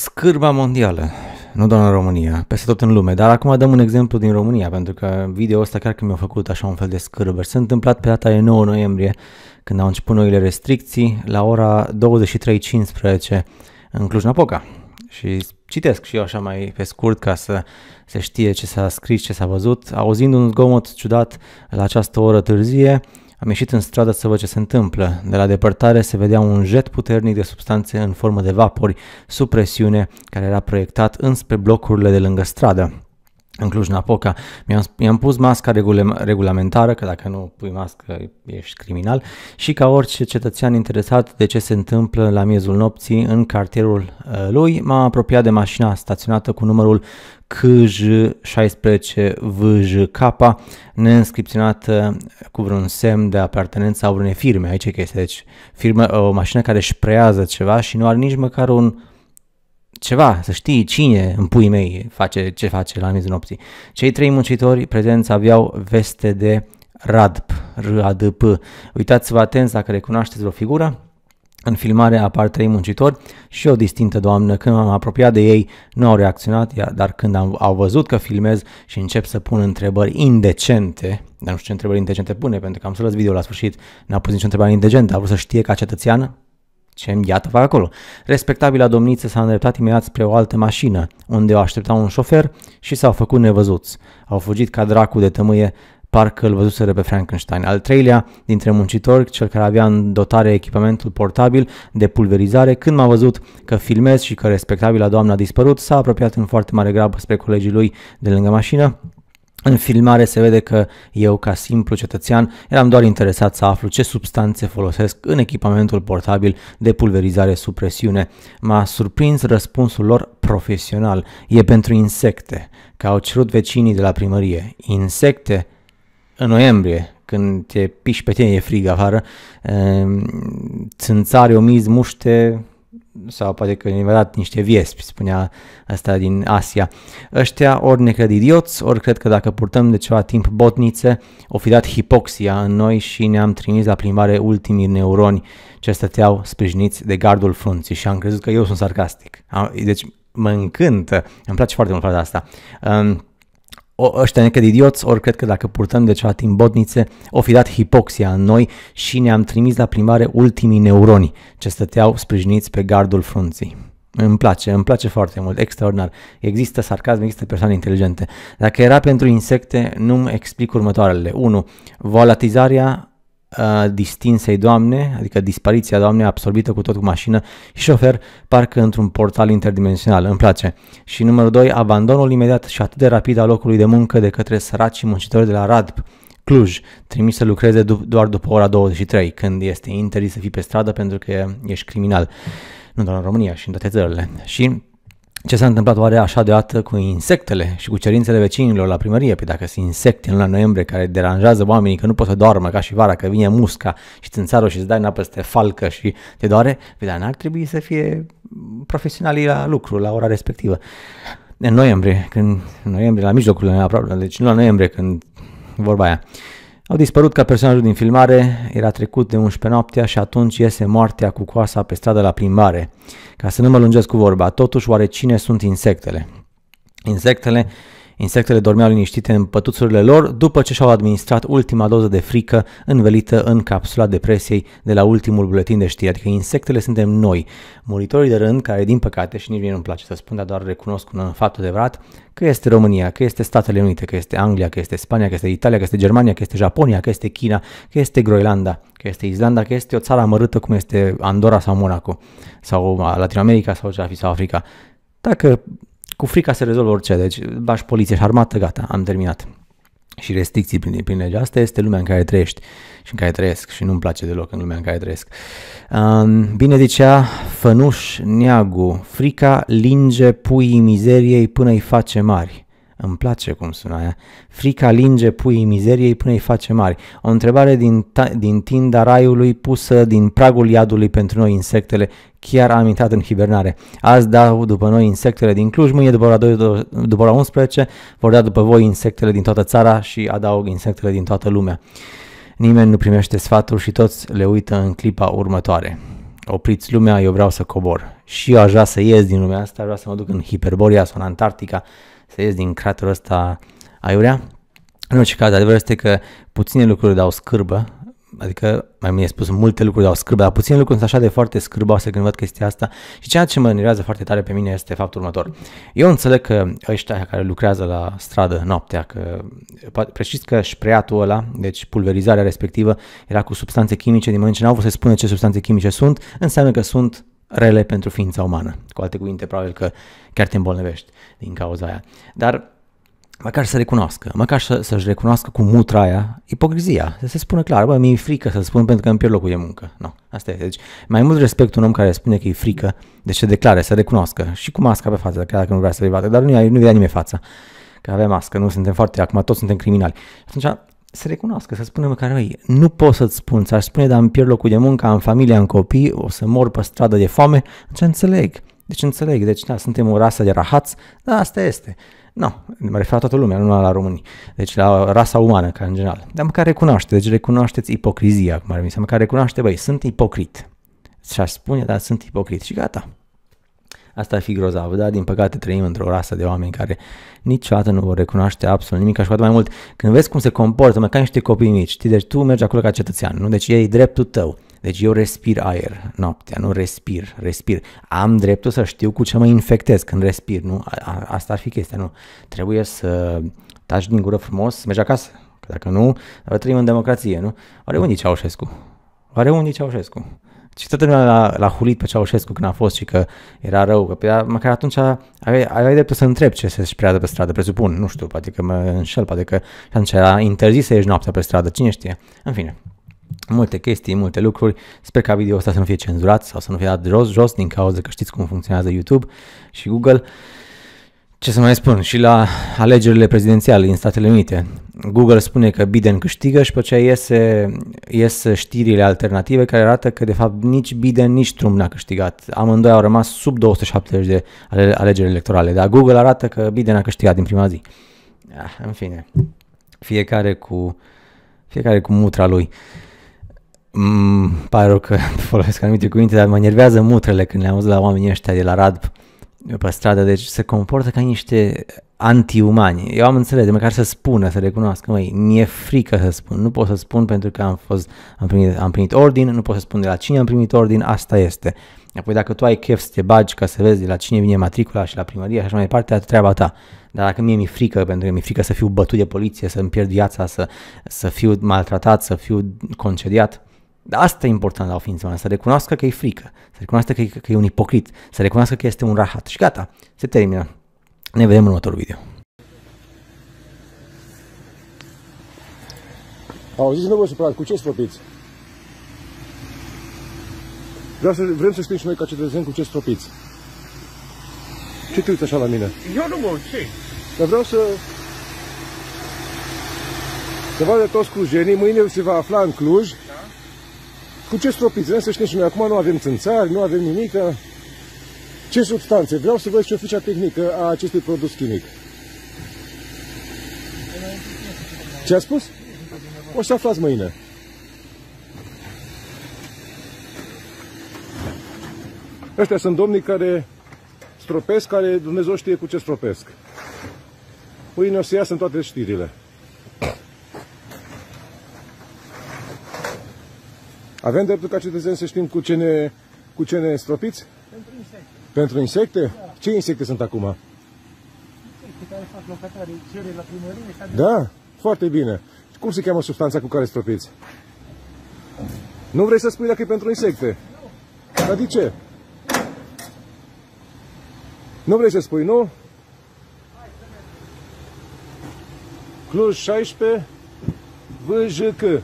Scârba mondială, nu doar în România, peste tot în lume, dar acum dăm un exemplu din România, pentru că video ăsta chiar că mi-a făcut așa un fel de scârbă. S-a întâmplat pe data de 9 noiembrie, când au început noile restricții, la ora 23.15 în Cluj-Napoca. Și citesc și eu așa mai pe scurt ca să se știe ce s-a scris, ce s-a văzut, auzind un zgomot ciudat la această oră târzie, am ieșit în stradă să văd ce se întâmplă. De la depărtare se vedea un jet puternic de substanțe în formă de vapori, sub presiune, care era proiectat înspre blocurile de lângă stradă în Cluj-Napoca. Mi-am, mi-am pus masca regul- regulamentară, că dacă nu pui mască ești criminal, și ca orice cetățean interesat de ce se întâmplă la miezul nopții în cartierul uh, lui, m-am apropiat de mașina staționată cu numărul kj 16 vjk neînscripționată uh, cu vreun semn de apartenență a unei firme. Aici e chestia, deci firmă, o mașină care își prează ceva și nu are nici măcar un uh, ceva, să știi cine în puii mei face ce face la miezul nopții. Cei trei muncitori prezenți aveau veste de RADP, RADP. Uitați-vă atenți dacă recunoașteți o figură, în filmare apar trei muncitori și o distintă doamnă. Când m-am apropiat de ei, nu au reacționat, dar când am, au văzut că filmez și încep să pun întrebări indecente, dar nu știu ce întrebări indecente pune, pentru că am să las video la sfârșit, n-a pus nicio întrebare indecentă, a vrut să știe ca cetățean ce iată fac acolo. Respectabila domniță s-a îndreptat imediat spre o altă mașină, unde o aștepta un șofer și s-au făcut nevăzuți. Au fugit ca dracu de tămâie, parcă îl văzuseră pe Frankenstein. Al treilea dintre muncitori, cel care avea în dotare echipamentul portabil de pulverizare, când m-a văzut că filmez și că respectabila doamnă a dispărut, s-a apropiat în foarte mare grabă spre colegii lui de lângă mașină, în filmare se vede că eu, ca simplu cetățean, eram doar interesat să aflu ce substanțe folosesc în echipamentul portabil de pulverizare sub presiune. M-a surprins răspunsul lor profesional. E pentru insecte, că au cerut vecinii de la primărie. Insecte? În noiembrie, când te piși pe tine, e frig afară, ehm, țânțari, omizi, muște, sau poate că ne-a dat niște viespi, spunea asta din Asia. Ăștia ori ne cred idioți, ori cred că dacă purtăm de ceva timp botnițe, o fi dat hipoxia în noi și ne-am trimis la plimbare ultimii neuroni ce stăteau sprijiniți de gardul frunții și am crezut că eu sunt sarcastic. Deci mă încântă, îmi place foarte mult fraza asta. Um, o, ăștia ne de idioți, ori cred că dacă purtăm de cea timp botnițe, o fi dat hipoxia în noi și ne-am trimis la primare ultimii neuroni ce stăteau sprijiniți pe gardul frunții. Îmi place, îmi place foarte mult, extraordinar. Există sarcasm, există persoane inteligente. Dacă era pentru insecte, nu-mi explic următoarele. 1. volatizarea distinsei Doamne, adică dispariția Doamne absorbită cu tot cu mașină și șofer, parcă într-un portal interdimensional. Îmi place. Și numărul 2, abandonul imediat și atât de rapid al locului de muncă de către săraci muncitori de la Radp, Cluj, trimis să lucreze du- doar după ora 23, când este interzis să fii pe stradă pentru că ești criminal. Nu doar în România, și în toate țările. Și ce s-a întâmplat oare așa deodată cu insectele și cu cerințele vecinilor la primărie? Păi dacă sunt insecte în luna noiembrie care deranjează oamenii că nu pot să doarmă ca și vara, că vine musca și țânțarul și îți dai înapă apă să falcă și te doare, păi dar n-ar trebui să fie profesionalii la lucru la ora respectivă. În noiembrie, când, în noiembrie, la mijlocul, deci nu la noiembrie, când vorba aia. Uh, au dispărut ca personajul din filmare, era trecut de 11 noaptea și atunci iese moartea cu coasa pe stradă la plimbare. Ca să nu mă lungesc cu vorba, totuși oare cine sunt insectele? Insectele Insectele dormeau liniștite în pătuțurile lor după ce și-au administrat ultima doză de frică învelită în capsula depresiei de la ultimul buletin de știri, adică insectele suntem noi, muritorii de rând, care din păcate, și nici mie nu-mi place să spun, dar doar recunosc un fapt adevărat, că este România, că este Statele Unite, că este Anglia, că este Spania, că este Italia, că este Germania, că este Japonia, că este China, că este Groenlanda, că este Islanda, că este o țară amărâtă cum este Andorra sau Monaco, sau Latinoamerica sau ce fi, sau Africa. Dacă cu frica se rezolvă orice, deci bași poliție și armată, gata, am terminat. Și restricții prin, prin legea asta este lumea în care trăiești și în care trăiesc și nu-mi place deloc în lumea în care trăiesc. Bine zicea Fănuș Neagu, frica linge puii mizeriei până îi face mari. Îmi place cum sună aia. Frica linge puii mizeriei până îi face mari. O întrebare din, ta- din tinda raiului pusă din pragul iadului pentru noi insectele. Chiar am intrat în hibernare. Azi dau după noi insectele din Cluj, mâine după ora, 2, după ora 11 vor da după voi insectele din toată țara și adaug insectele din toată lumea. Nimeni nu primește sfatul și toți le uită în clipa următoare opriți lumea, eu vreau să cobor. Și eu aș vrea să ies din lumea asta, vreau să mă duc în Hiperboria sau în Antarctica, să ies din craterul ăsta aiurea. În orice caz, adevărul este că puține lucruri dau scârbă, adică mai mi-e spus, multe lucruri dau scârbă, dar puține lucruri sunt așa de foarte scârboase când văd chestia asta și ceea ce mă enervează foarte tare pe mine este faptul următor. Eu înțeleg că ăștia care lucrează la stradă noaptea, că precis că spreatul ăla, deci pulverizarea respectivă, era cu substanțe chimice, din moment ce n-au vrut să spună ce substanțe chimice sunt, înseamnă că sunt rele pentru ființa umană. Cu alte cuvinte, probabil că chiar te îmbolnăvești din cauza aia. Dar măcar să recunoască, măcar să, să-și recunoască cu mutra aia ipocrizia, să se spună clar, bă, mi-e frică să spun pentru că îmi pierd locul de muncă. Nu, no, asta e. Deci, mai mult respect un om care spune că e frică, deci se declare, să recunoască și cu masca pe față, chiar dacă nu vrea să le vadă, dar nu, nu vedea nimeni fața, că avea mască, nu suntem foarte, acum toți suntem criminali. Atunci, să recunoască, să spună măcar noi, nu pot să-ți spun, ți-aș spune, dar îmi pierd locul de muncă, am familie, am copii, o să mor pe stradă de foame, deci înțeleg, deci înțeleg, deci da, suntem o rasă de rahați, dar asta este. Nu, no, mă refer la toată lumea, nu la români. Deci la rasa umană, ca în general. Dar măcar recunoaște, deci recunoașteți ipocrizia, cum ar veni, măcar recunoaște, băi, sunt ipocrit. Și aș spune, dar sunt ipocrit și gata. Asta ar fi grozav, dar din păcate trăim într-o rasă de oameni care niciodată nu vor recunoaște absolut nimic așa mai mult când vezi cum se comportă, mai ca niște copii mici, știi? Deci tu mergi acolo ca cetățean, nu? Deci ei dreptul tău. Deci eu respir aer noaptea, nu respir, respir. Am dreptul să știu cu ce mă infectez când respir, nu? A, asta ar fi chestia, nu? Trebuie să taci din gură frumos, să mergi acasă. Că dacă nu, trăim în democrație, nu? Oare unde e Ceaușescu? Oare unde e Ceaușescu? și toată lumea la, la hulit pe Ceaușescu când a fost și că era rău, că era, păi, da, măcar atunci aveai, aveai dreptul să întreb ce se spreadă pe stradă, presupun, nu știu, poate că mă înșel, poate că și atunci era interzis să ieși noaptea pe stradă, cine știe, în fine. Multe chestii, multe lucruri. Sper ca video ăsta să nu fie cenzurat sau să nu fie dat jos, jos din cauza că știți cum funcționează YouTube și Google. Uh, ce să mai spun, și la alegerile prezidențiale din Statele Unite, Google spune că Biden câștigă și pe aceea iese, iese știrile alternative care arată că de fapt nici Biden, nici Trump n-a câștigat. Amândoi au rămas sub 270 de alegeri electorale, dar Google arată că Biden a câștigat din prima zi. Ah, în fine, fiecare cu, fiecare cu mutra lui. Mm, pare rău că folosesc anumite cuvinte, dar mă nervează mutrele când le-am văzut la oamenii ăștia de la Radb. Uh, pe stradă, deci se comportă ca niște antiumani. Eu am înțeles, de măcar să spună, să recunoască, măi, mi-e frică să spun, nu pot să spun pentru că am, fost, am, primit, am primit ordin, nu pot să spun de la cine am primit ordin, asta este. Apoi dacă tu ai chef să te bagi ca să vezi de la cine vine matricula și la primărie și așa mai departe, atât treaba ta. Dar dacă mie mi-e frică, pentru că mi-e frică să fiu bătut de poliție, să-mi pierd viața, să, să fiu maltratat, să fiu concediat, Asta e important la o ființă umană, să recunoască că e frică, să recunoască că e, că e un ipocrit, să recunoască că este un rahat. Și gata, se termină. Ne vedem în următorul video. Auziți, nu vă supărați, cu ce stropiți? Vreau să, vrem să știm și noi ca cetățeni cu ce stropiți. Ce te uiți așa la mine? Eu nu mă ce? Dar vreau să... Să vadă toți clujenii, mâine se va afla în Cluj cu ce stropiți? Vreau să știm și noi. Acum nu avem țânțari, nu avem nimic. Ce substanțe? Vreau să văd și oficia tehnică a acestui produs chimic. Ce a spus? O să aflați mâine. Ăștia sunt domnii care stropesc, care Dumnezeu știe cu ce stropesc. Mâine o să iasă în toate știrile. Avem dreptul ca cetățeni să știm cu ce ne, cu ce ne stropiți? Pentru insecte. Pentru insecte? Da. Ce insecte sunt acum? Insecte care fac locatare, cere la primărie Da, foarte bine. Cum se cheamă substanța cu care stropiți? Nu vrei să spui dacă e pentru insecte? Nu. Dar de ce? Nu vrei să spui, nu? Cluj 16 VJK.